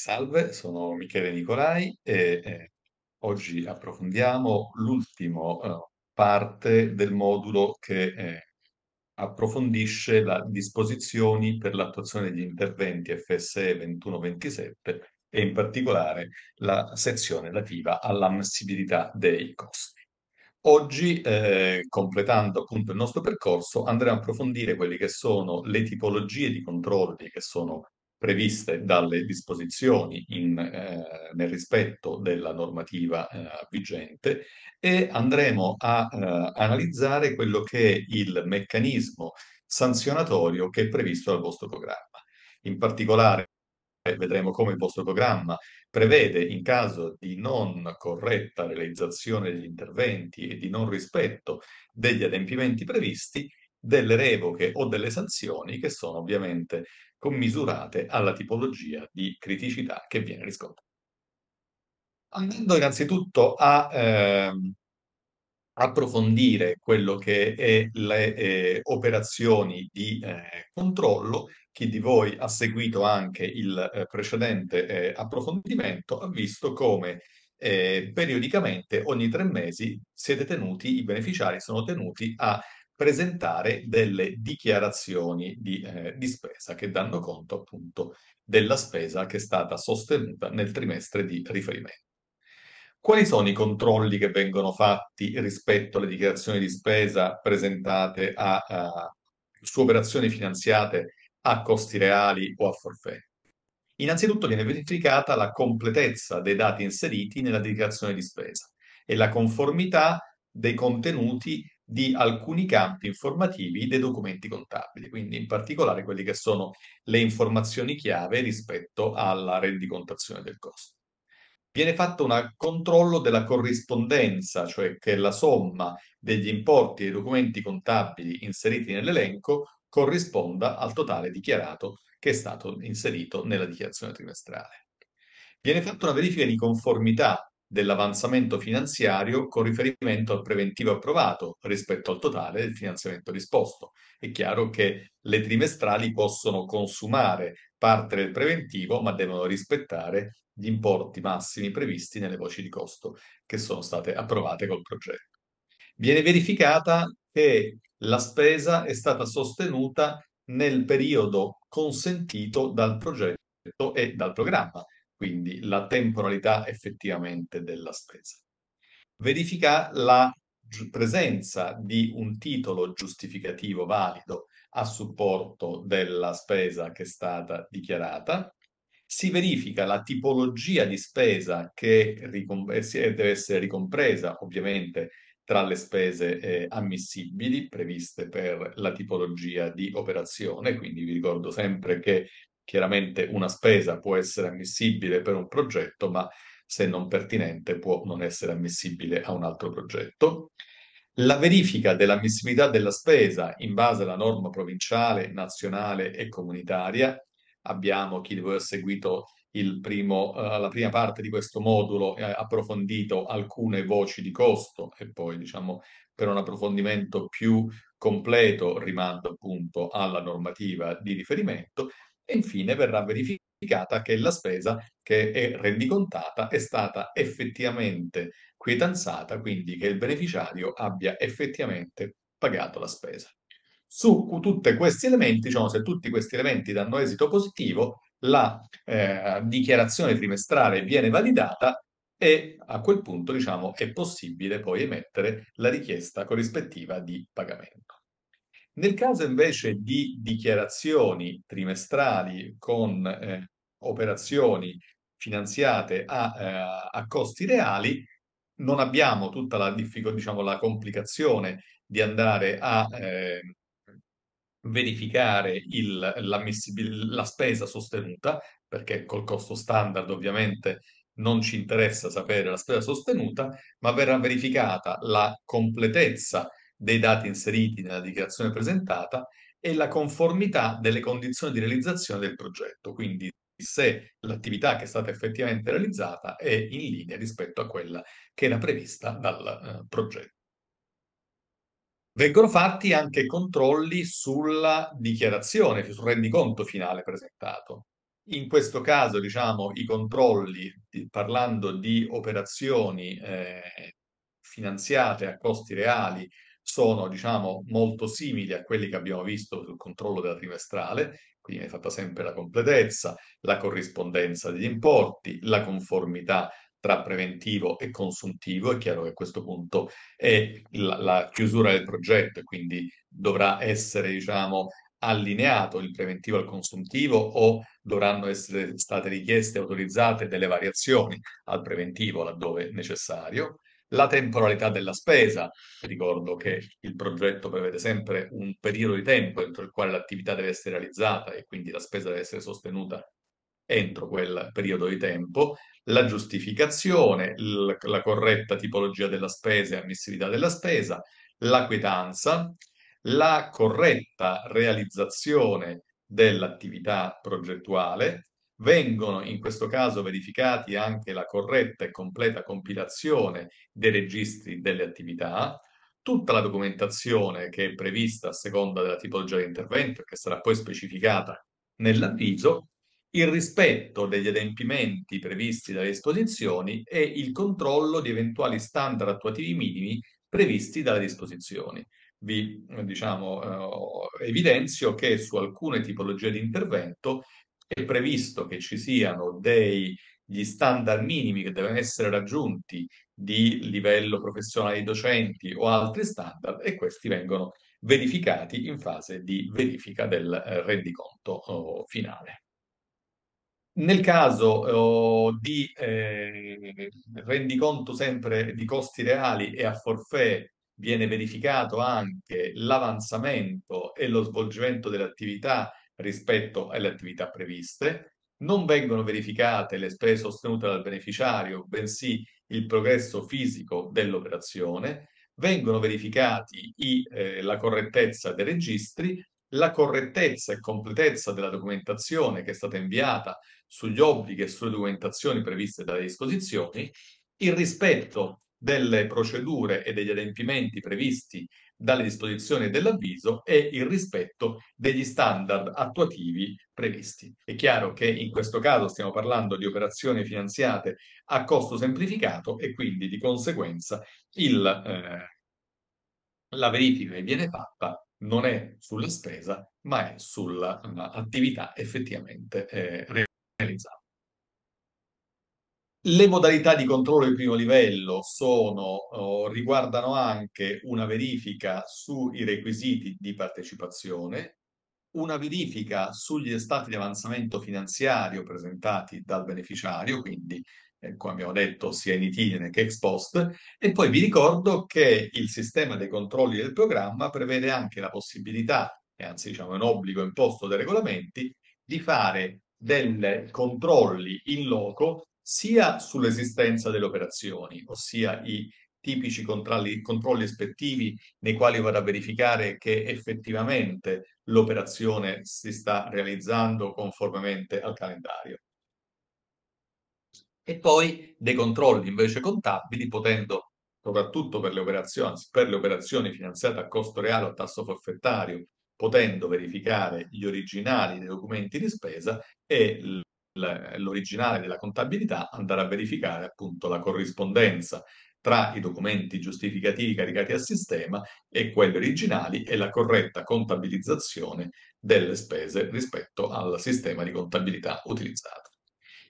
Salve, sono Michele Nicolai e eh, oggi approfondiamo l'ultimo eh, parte del modulo che eh, approfondisce le disposizioni per l'attuazione degli interventi FSE 2127 e in particolare la sezione relativa all'ammissibilità dei costi. Oggi, eh, completando appunto il nostro percorso, andremo a approfondire quelle che sono le tipologie di controlli che sono previste dalle disposizioni in, eh, nel rispetto della normativa eh, vigente e andremo a eh, analizzare quello che è il meccanismo sanzionatorio che è previsto dal vostro programma. In particolare vedremo come il vostro programma prevede in caso di non corretta realizzazione degli interventi e di non rispetto degli adempimenti previsti delle revoche o delle sanzioni che sono ovviamente commisurate alla tipologia di criticità che viene riscontrata. Andando innanzitutto a eh, approfondire quello che è le eh, operazioni di eh, controllo, chi di voi ha seguito anche il eh, precedente eh, approfondimento ha visto come eh, periodicamente ogni tre mesi siete tenuti, i beneficiari sono tenuti a presentare delle dichiarazioni di, eh, di spesa che danno conto appunto della spesa che è stata sostenuta nel trimestre di riferimento. Quali sono i controlli che vengono fatti rispetto alle dichiarazioni di spesa presentate a, a, su operazioni finanziate a costi reali o a forfè? Innanzitutto viene verificata la completezza dei dati inseriti nella dichiarazione di spesa e la conformità dei contenuti di alcuni campi informativi dei documenti contabili, quindi in particolare quelli che sono le informazioni chiave rispetto alla rendicontazione del costo. Viene fatto un controllo della corrispondenza, cioè che la somma degli importi dei documenti contabili inseriti nell'elenco corrisponda al totale dichiarato che è stato inserito nella dichiarazione trimestrale. Viene fatta una verifica di conformità dell'avanzamento finanziario con riferimento al preventivo approvato rispetto al totale del finanziamento risposto. È chiaro che le trimestrali possono consumare parte del preventivo, ma devono rispettare gli importi massimi previsti nelle voci di costo che sono state approvate col progetto. Viene verificata che la spesa è stata sostenuta nel periodo consentito dal progetto e dal programma quindi la temporalità effettivamente della spesa. Verifica la presenza di un titolo giustificativo valido a supporto della spesa che è stata dichiarata, si verifica la tipologia di spesa che eh, eh, deve essere ricompresa ovviamente tra le spese eh, ammissibili previste per la tipologia di operazione, quindi vi ricordo sempre che Chiaramente una spesa può essere ammissibile per un progetto, ma se non pertinente può non essere ammissibile a un altro progetto. La verifica dell'ammissibilità della spesa in base alla norma provinciale, nazionale e comunitaria. Abbiamo chi deve aver seguito primo, eh, la prima parte di questo modulo eh, approfondito alcune voci di costo e poi diciamo per un approfondimento più completo rimando appunto alla normativa di riferimento e infine verrà verificata che la spesa che è rendicontata è stata effettivamente quietanzata, quindi che il beneficiario abbia effettivamente pagato la spesa. Su tutti questi elementi, diciamo, se tutti questi elementi danno esito positivo, la eh, dichiarazione trimestrale viene validata e a quel punto diciamo, è possibile poi emettere la richiesta corrispettiva di pagamento. Nel caso invece di dichiarazioni trimestrali con eh, operazioni finanziate a, eh, a, costi reali, non abbiamo tutta la difficoltà, diciamo, la complicazione di andare a eh, verificare il, la spesa sostenuta, perché col costo standard ovviamente non ci interessa sapere la spesa sostenuta, ma verrà verificata la completezza dei dati inseriti nella dichiarazione presentata e la conformità delle condizioni di realizzazione del progetto, quindi se l'attività che è stata effettivamente realizzata è in linea rispetto a quella che era prevista dal eh, progetto. Vengono fatti anche controlli sulla dichiarazione, sul rendiconto finale presentato. In questo caso, diciamo, i controlli, parlando di operazioni eh, finanziate a costi reali sono, diciamo, molto simili a quelli che abbiamo visto sul controllo della trimestrale, quindi è fatta sempre la completezza, la corrispondenza degli importi, la conformità tra preventivo e consuntivo. È chiaro che a questo punto è la, la chiusura del progetto, quindi dovrà essere, diciamo, allineato il preventivo al consuntivo o dovranno essere state richieste e autorizzate delle variazioni al preventivo laddove necessario la temporalità della spesa. Ricordo che il progetto prevede sempre un periodo di tempo entro il quale l'attività deve essere realizzata e quindi la spesa deve essere sostenuta entro quel periodo di tempo, la giustificazione, l- la corretta tipologia della spesa e ammissibilità della spesa, la quietanza, la corretta realizzazione dell'attività progettuale, vengono in questo caso verificati anche la corretta e completa compilazione dei registri delle attività, tutta la documentazione che è prevista a seconda della tipologia di intervento, che sarà poi specificata nell'avviso, il rispetto degli adempimenti previsti dalle disposizioni e il controllo di eventuali standard attuativi minimi previsti dalle disposizioni. Vi diciamo, eh, evidenzio che su alcune tipologie di intervento è previsto che ci siano degli standard minimi che devono essere raggiunti di livello professionale dei docenti o altri standard e questi vengono verificati in fase di verifica del eh, rendiconto oh, finale. Nel caso oh, di eh, rendiconto sempre di costi reali e a forfè viene verificato anche l'avanzamento e lo svolgimento delle attività rispetto alle attività previste, non vengono verificate le spese sostenute dal beneficiario, bensì il progresso fisico dell'operazione, vengono verificati i, eh, la correttezza dei registri, la correttezza e completezza della documentazione che è stata inviata sugli obblighi e sulle documentazioni previste dalle disposizioni, il rispetto delle procedure e degli adempimenti previsti dalle disposizioni dell'avviso e il rispetto degli standard attuativi previsti. È chiaro che in questo caso stiamo parlando di operazioni finanziate a costo semplificato e quindi di conseguenza il, eh, la verifica che viene fatta non è sulla spesa ma è sull'attività effettivamente eh, realizzata. Le modalità di controllo di primo livello sono, oh, riguardano anche una verifica sui requisiti di partecipazione, una verifica sugli stati di avanzamento finanziario presentati dal beneficiario, quindi eh, come abbiamo detto sia in itinere che ex post, e poi vi ricordo che il sistema dei controlli del programma prevede anche la possibilità, e anzi diciamo è un obbligo imposto dai regolamenti, di fare dei controlli in loco sia sull'esistenza delle operazioni, ossia i tipici controlli, controlli ispettivi nei quali vado a verificare che effettivamente l'operazione si sta realizzando conformemente al calendario. E poi dei controlli invece contabili, potendo, soprattutto per le operazioni, per le operazioni finanziate a costo reale o a tasso forfettario, potendo verificare gli originali dei documenti di spesa e l'originale della contabilità, andare a verificare appunto la corrispondenza tra i documenti giustificativi caricati al sistema e quelli originali e la corretta contabilizzazione delle spese rispetto al sistema di contabilità utilizzato.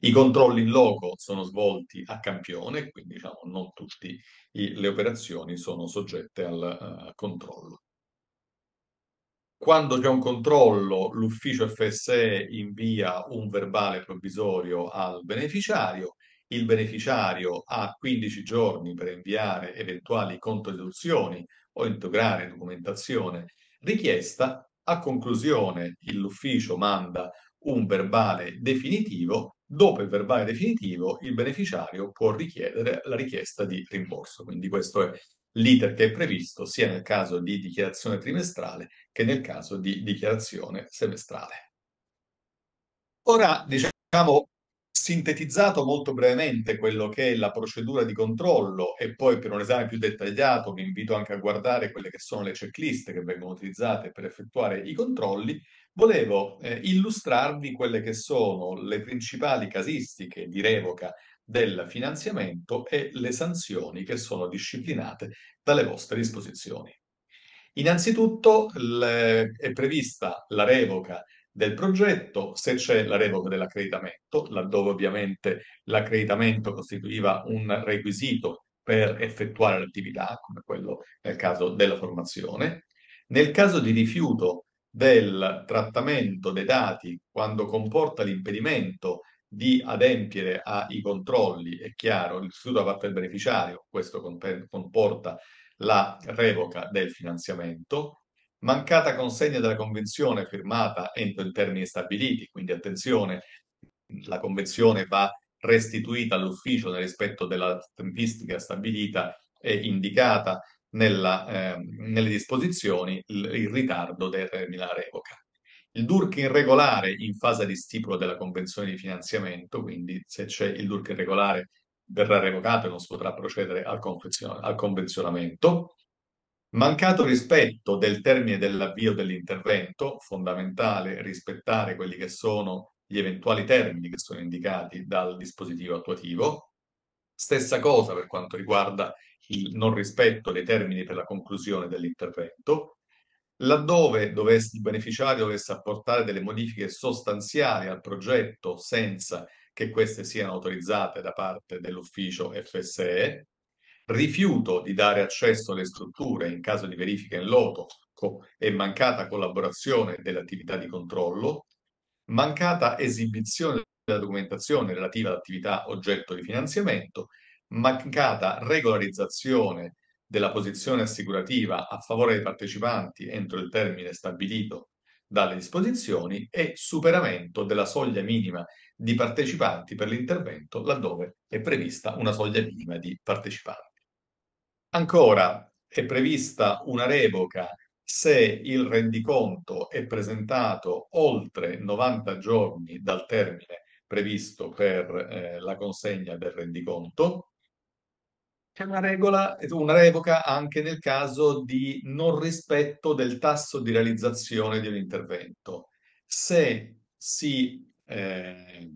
I controlli in loco sono svolti a campione, quindi diciamo non tutte le operazioni sono soggette al uh, controllo. Quando c'è un controllo, l'ufficio FSE invia un verbale provvisorio al beneficiario, il beneficiario ha 15 giorni per inviare eventuali controdeduzioni o integrare documentazione richiesta. A conclusione, l'ufficio manda un verbale definitivo. Dopo il verbale definitivo, il beneficiario può richiedere la richiesta di rimborso. Quindi questo è l'iter che è previsto sia nel caso di dichiarazione trimestrale che nel caso di dichiarazione semestrale. Ora, diciamo, sintetizzato molto brevemente quello che è la procedura di controllo e poi per un esame più dettagliato vi invito anche a guardare quelle che sono le checklist che vengono utilizzate per effettuare i controlli, volevo eh, illustrarvi quelle che sono le principali casistiche di revoca del finanziamento e le sanzioni che sono disciplinate dalle vostre disposizioni. Innanzitutto le, è prevista la revoca del progetto, se c'è la revoca dell'accreditamento, laddove ovviamente l'accreditamento costituiva un requisito per effettuare l'attività, come quello nel caso della formazione, nel caso di rifiuto del trattamento dei dati quando comporta l'impedimento di adempiere ai controlli, è chiaro, l'istituto da parte il beneficiario, questo comporta la revoca del finanziamento, mancata consegna della convenzione firmata entro i termini stabiliti, quindi attenzione, la convenzione va restituita all'ufficio nel rispetto della tempistica stabilita e indicata nella, eh, nelle disposizioni, il, il ritardo del termine della revoca. Il DURC irregolare in fase di stipula della convenzione di finanziamento, quindi se c'è il DURC irregolare verrà revocato e non si potrà procedere al, al convenzionamento. Mancato rispetto del termine dell'avvio dell'intervento, fondamentale rispettare quelli che sono gli eventuali termini che sono indicati dal dispositivo attuativo. Stessa cosa per quanto riguarda il non rispetto dei termini per la conclusione dell'intervento, Laddove dovesse, il beneficiario dovesse apportare delle modifiche sostanziali al progetto senza che queste siano autorizzate da parte dell'ufficio FSE, rifiuto di dare accesso alle strutture in caso di verifica in loto e mancata collaborazione dell'attività di controllo, mancata esibizione della documentazione relativa all'attività oggetto di finanziamento, mancata regolarizzazione della posizione assicurativa a favore dei partecipanti entro il termine stabilito dalle disposizioni e superamento della soglia minima di partecipanti per l'intervento laddove è prevista una soglia minima di partecipanti. Ancora, è prevista una revoca se il rendiconto è presentato oltre 90 giorni dal termine previsto per eh, la consegna del rendiconto c'è una regola, una revoca anche nel caso di non rispetto del tasso di realizzazione di un intervento. Se si, eh,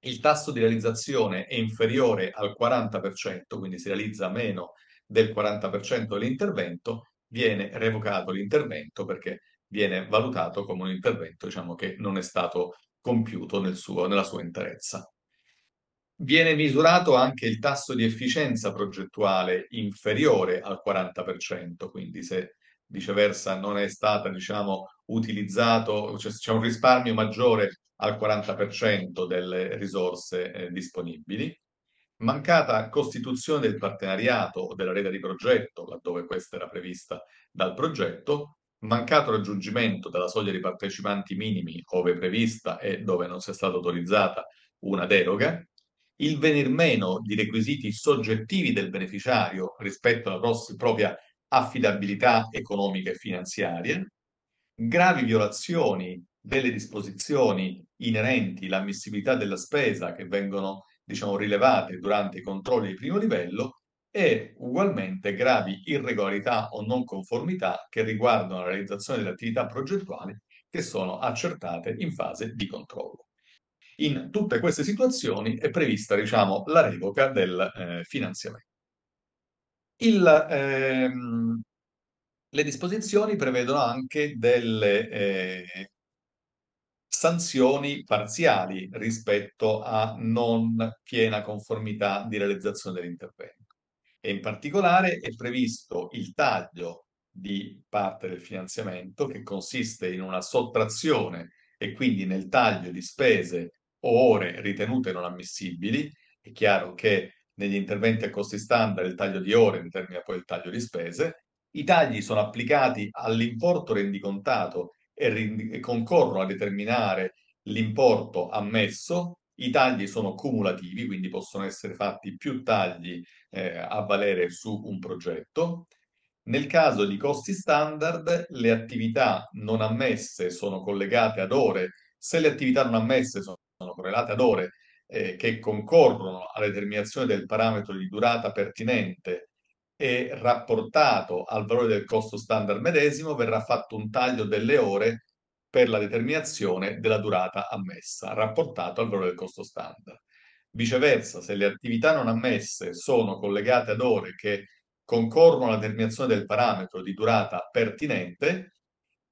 il tasso di realizzazione è inferiore al 40%, quindi si realizza meno del 40% dell'intervento, viene revocato l'intervento perché viene valutato come un intervento diciamo, che non è stato compiuto nel suo, nella sua interezza. Viene misurato anche il tasso di efficienza progettuale inferiore al 40%, quindi se viceversa non è stata, diciamo, utilizzato, cioè c'è un risparmio maggiore al 40% delle risorse eh, disponibili. Mancata costituzione del partenariato o della rete di progetto, laddove questa era prevista dal progetto, mancato raggiungimento della soglia di partecipanti minimi, ove prevista e dove non sia stata autorizzata una deroga, il venir meno di requisiti soggettivi del beneficiario rispetto alla propria affidabilità economica e finanziaria, gravi violazioni delle disposizioni inerenti all'ammissibilità della spesa che vengono diciamo, rilevate durante i controlli di primo livello e ugualmente gravi irregolarità o non conformità che riguardano la realizzazione delle attività progettuali che sono accertate in fase di controllo. In tutte queste situazioni è prevista, diciamo, la revoca del eh, finanziamento. Il, ehm, le disposizioni prevedono anche delle eh, sanzioni parziali rispetto a non piena conformità di realizzazione dell'intervento. E in particolare è previsto il taglio di parte del finanziamento che consiste in una sottrazione e quindi nel taglio di spese ore ritenute non ammissibili, è chiaro che negli interventi a costi standard il taglio di ore determina poi il taglio di spese, i tagli sono applicati all'importo rendicontato e, rind- e concorrono a determinare l'importo ammesso, i tagli sono cumulativi, quindi possono essere fatti più tagli eh, a valere su un progetto. Nel caso di costi standard, le attività non ammesse sono collegate ad ore, se le attività non ammesse sono sono correlate ad ore eh, che concorrono alla determinazione del parametro di durata pertinente e rapportato al valore del costo standard medesimo, verrà fatto un taglio delle ore per la determinazione della durata ammessa, rapportato al valore del costo standard. Viceversa, se le attività non ammesse sono collegate ad ore che concorrono alla determinazione del parametro di durata pertinente,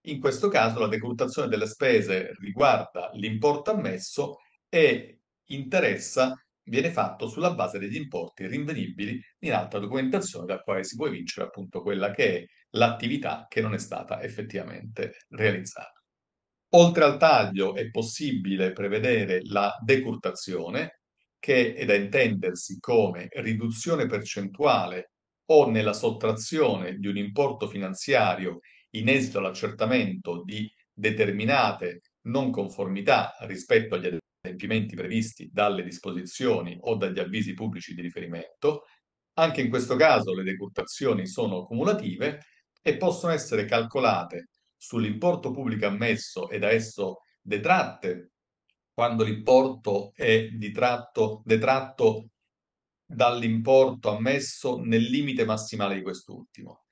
in questo caso la decurtazione delle spese riguarda l'importo ammesso e interessa viene fatto sulla base degli importi rinvenibili in altra documentazione da quale si può evincere appunto quella che è l'attività che non è stata effettivamente realizzata. Oltre al taglio è possibile prevedere la decurtazione, che è da intendersi come riduzione percentuale o nella sottrazione di un importo finanziario in esito all'accertamento di determinate non conformità rispetto agli adempimenti previsti dalle disposizioni o dagli avvisi pubblici di riferimento. Anche in questo caso le decurtazioni sono cumulative e possono essere calcolate sull'importo pubblico ammesso e da esso detratte quando l'importo è tratto, detratto dall'importo ammesso nel limite massimale di quest'ultimo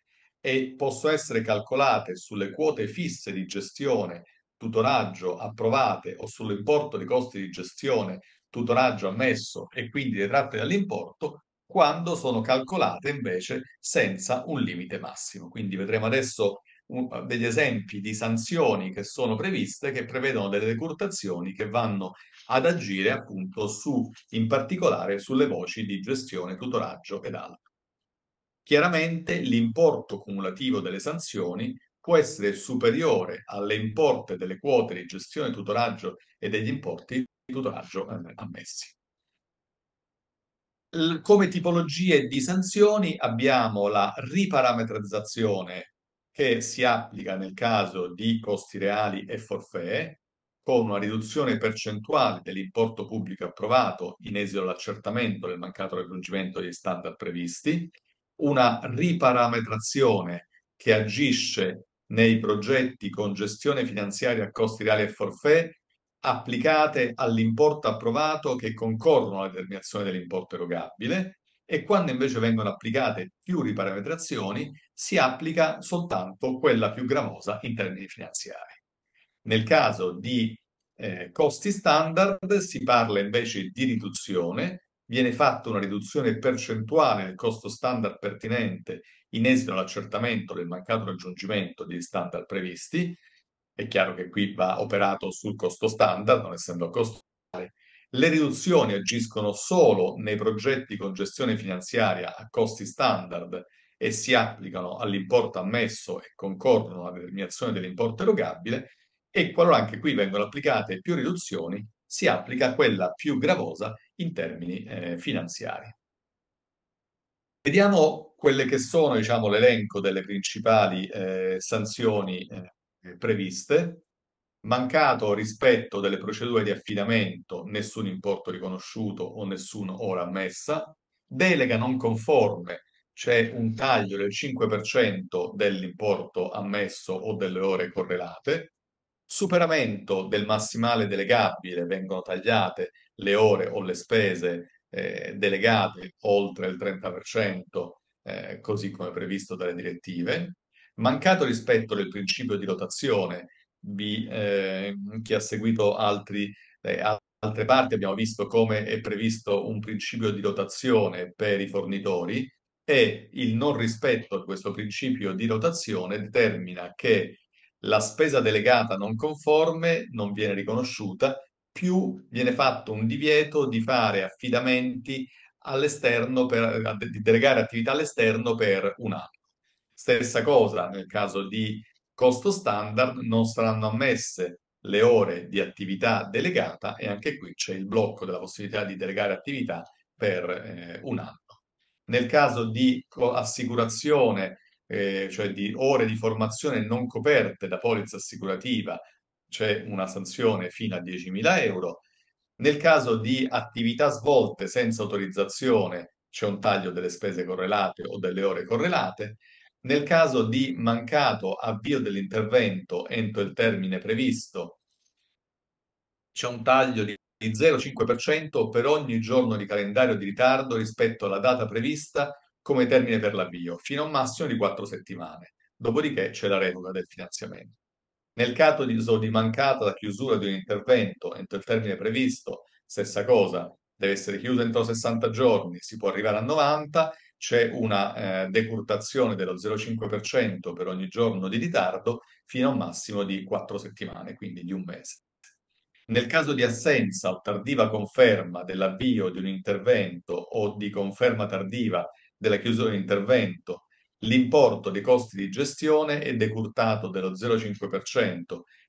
e possono essere calcolate sulle quote fisse di gestione, tutoraggio approvate o sull'importo dei costi di gestione, tutoraggio ammesso e quindi detratte dall'importo, quando sono calcolate invece senza un limite massimo. Quindi vedremo adesso un, degli esempi di sanzioni che sono previste che prevedono delle decurtazioni che vanno ad agire appunto su, in particolare sulle voci di gestione, tutoraggio ed altro. Chiaramente l'importo cumulativo delle sanzioni può essere superiore alle importe delle quote di gestione tutoraggio e degli importi di tutoraggio eh, ammessi. Come tipologie di sanzioni abbiamo la riparametrizzazione che si applica nel caso di costi reali e forfè, con una riduzione percentuale dell'importo pubblico approvato in esito all'accertamento del mancato raggiungimento degli standard previsti, una riparametrazione che agisce nei progetti con gestione finanziaria a costi reali e forfè applicate all'importo approvato che concorrono alla determinazione dell'importo erogabile e quando invece vengono applicate più riparametrazioni si applica soltanto quella più gravosa in termini finanziari. Nel caso di eh, costi standard si parla invece di riduzione viene fatta una riduzione percentuale del costo standard pertinente in esito all'accertamento del mancato raggiungimento degli standard previsti. È chiaro che qui va operato sul costo standard, non essendo costo le riduzioni agiscono solo nei progetti con gestione finanziaria a costi standard e si applicano all'importo ammesso e concordano alla determinazione dell'importo erogabile e qualora anche qui vengono applicate più riduzioni, si applica quella più gravosa in termini eh, finanziari. Vediamo quelle che sono diciamo, l'elenco delle principali eh, sanzioni eh, previste. Mancato rispetto delle procedure di affidamento, nessun importo riconosciuto o nessuna ora ammessa. Delega non conforme, c'è un taglio del 5% dell'importo ammesso o delle ore correlate Superamento del massimale delegabile, vengono tagliate le ore o le spese eh, delegate oltre il 30%, eh, così come previsto dalle direttive. Mancato rispetto del principio di rotazione, vi, eh, chi ha seguito altri, eh, altre parti abbiamo visto come è previsto un principio di rotazione per i fornitori e il non rispetto di questo principio di rotazione determina che la spesa delegata non conforme non viene riconosciuta, più viene fatto un divieto di fare affidamenti all'esterno, per, di delegare attività all'esterno per un anno. Stessa cosa nel caso di costo standard, non saranno ammesse le ore di attività delegata e anche qui c'è il blocco della possibilità di delegare attività per eh, un anno. Nel caso di assicurazione eh, cioè di ore di formazione non coperte da polizza assicurativa, c'è cioè una sanzione fino a 10.000 euro. Nel caso di attività svolte senza autorizzazione c'è un taglio delle spese correlate o delle ore correlate. Nel caso di mancato avvio dell'intervento entro il termine previsto c'è un taglio di 0,5% per ogni giorno di calendario di ritardo rispetto alla data prevista come termine per l'avvio, fino a un massimo di quattro settimane, dopodiché c'è la revoca del finanziamento. Nel caso di mancata la chiusura di un intervento entro il termine previsto, stessa cosa, deve essere chiusa entro 60 giorni, si può arrivare a 90, c'è una eh, decurtazione dello 0,5% per ogni giorno di ritardo fino a un massimo di 4 settimane, quindi di un mese. Nel caso di assenza o tardiva conferma dell'avvio di un intervento o di conferma tardiva della chiusura di intervento. L'importo dei costi di gestione è decurtato dello 0,5%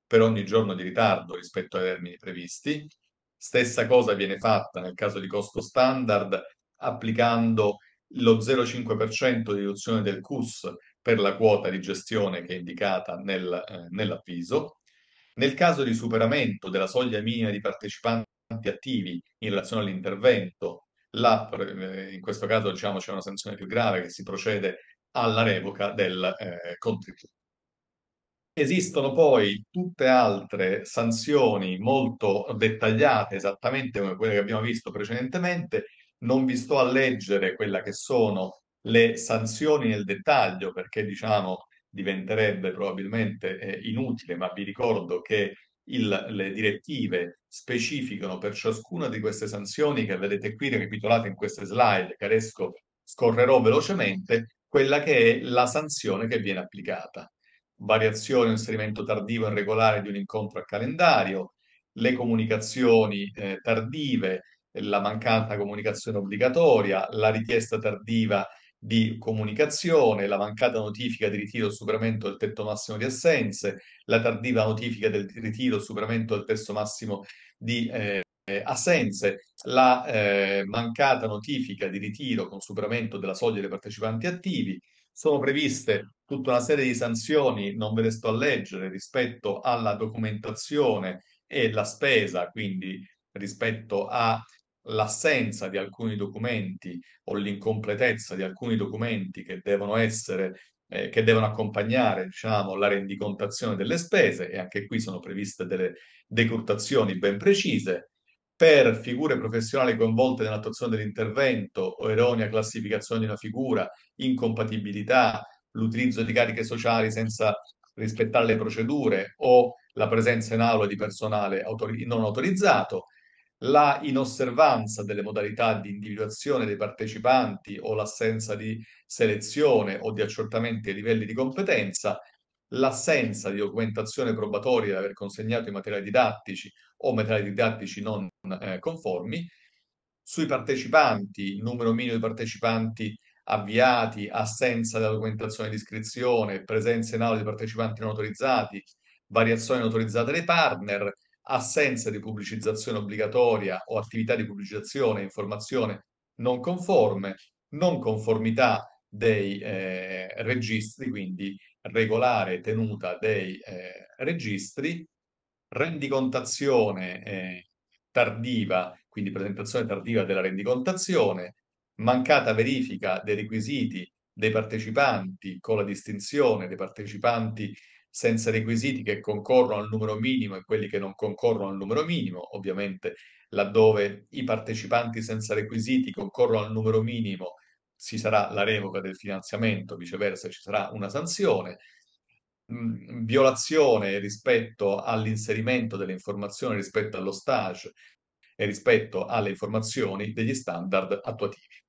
per ogni giorno di ritardo rispetto ai termini previsti. Stessa cosa viene fatta nel caso di costo standard applicando lo 0,5% di riduzione del CUS per la quota di gestione che è indicata nel, eh, nell'avviso. Nel caso di superamento della soglia minima di partecipanti attivi in relazione all'intervento, la, eh, in questo caso diciamo, c'è una sanzione più grave che si procede alla revoca del eh, contributo. Esistono poi tutte altre sanzioni molto dettagliate, esattamente come quelle che abbiamo visto precedentemente. Non vi sto a leggere quelle che sono le sanzioni nel dettaglio, perché diciamo diventerebbe probabilmente eh, inutile, ma vi ricordo che il, le direttive specificano per ciascuna di queste sanzioni che vedete qui ricapitolate in queste slide, che adesso scorrerò velocemente, quella che è la sanzione che viene applicata. Variazione o inserimento tardivo e irregolare di un incontro a calendario, le comunicazioni eh, tardive, la mancata comunicazione obbligatoria, la richiesta tardiva di comunicazione, la mancata notifica di ritiro o superamento del tetto massimo di assenze, la tardiva notifica del ritiro o superamento del tetto massimo di eh, assenze, la eh, mancata notifica di ritiro con superamento della soglia dei partecipanti attivi. Sono previste tutta una serie di sanzioni, non ve le sto a leggere, rispetto alla documentazione e la spesa, quindi rispetto a l'assenza di alcuni documenti o l'incompletezza di alcuni documenti che devono essere eh, che devono accompagnare diciamo, la rendicontazione delle spese e anche qui sono previste delle decurtazioni ben precise. Per figure professionali coinvolte nell'attuazione dell'intervento o erronea classificazione di una figura, incompatibilità, l'utilizzo di cariche sociali senza rispettare le procedure o la presenza in aula di personale autori- non autorizzato, la inosservanza delle modalità di individuazione dei partecipanti o l'assenza di selezione o di accertamenti ai livelli di competenza, l'assenza di documentazione probatoria di aver consegnato i materiali didattici o materiali didattici non eh, conformi, sui partecipanti, il numero minimo di partecipanti avviati, assenza della documentazione di iscrizione, presenza in aula di partecipanti non autorizzati, variazioni autorizzate dei partner, assenza di pubblicizzazione obbligatoria o attività di pubblicizzazione e informazione non conforme, non conformità dei eh, registri, quindi regolare tenuta dei eh, registri, rendicontazione eh, tardiva, quindi presentazione tardiva della rendicontazione, mancata verifica dei requisiti dei partecipanti con la distinzione dei partecipanti senza requisiti che concorrono al numero minimo e quelli che non concorrono al numero minimo, ovviamente laddove i partecipanti senza requisiti concorrono al numero minimo ci sarà la revoca del finanziamento, viceversa ci sarà una sanzione, mm, violazione rispetto all'inserimento delle informazioni rispetto allo stage e rispetto alle informazioni degli standard attuativi.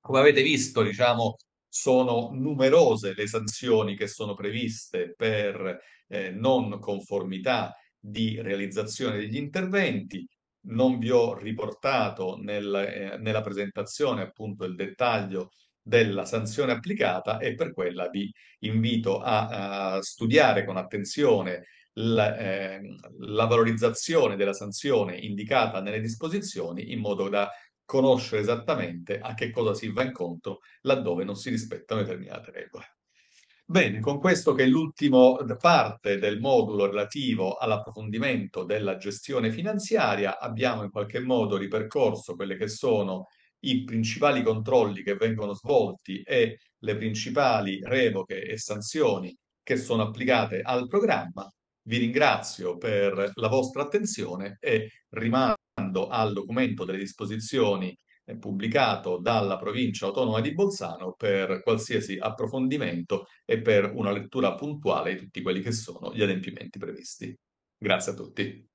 Come avete visto, diciamo, sono numerose le sanzioni che sono previste per eh, non conformità di realizzazione degli interventi. Non vi ho riportato nel, eh, nella presentazione appunto il dettaglio della sanzione applicata e per quella vi invito a, a studiare con attenzione la, eh, la, valorizzazione della sanzione indicata nelle disposizioni in modo da conoscere esattamente a che cosa si va incontro laddove non si rispettano determinate regole. Bene, con questo che è l'ultima parte del modulo relativo all'approfondimento della gestione finanziaria, abbiamo in qualche modo ripercorso quelli che sono i principali controlli che vengono svolti e le principali revoche e sanzioni che sono applicate al programma. Vi ringrazio per la vostra attenzione e rimano rimando al documento delle disposizioni eh, pubblicato dalla provincia autonoma di Bolzano per qualsiasi approfondimento e per una lettura puntuale di tutti quelli che sono gli adempimenti previsti. Grazie a tutti.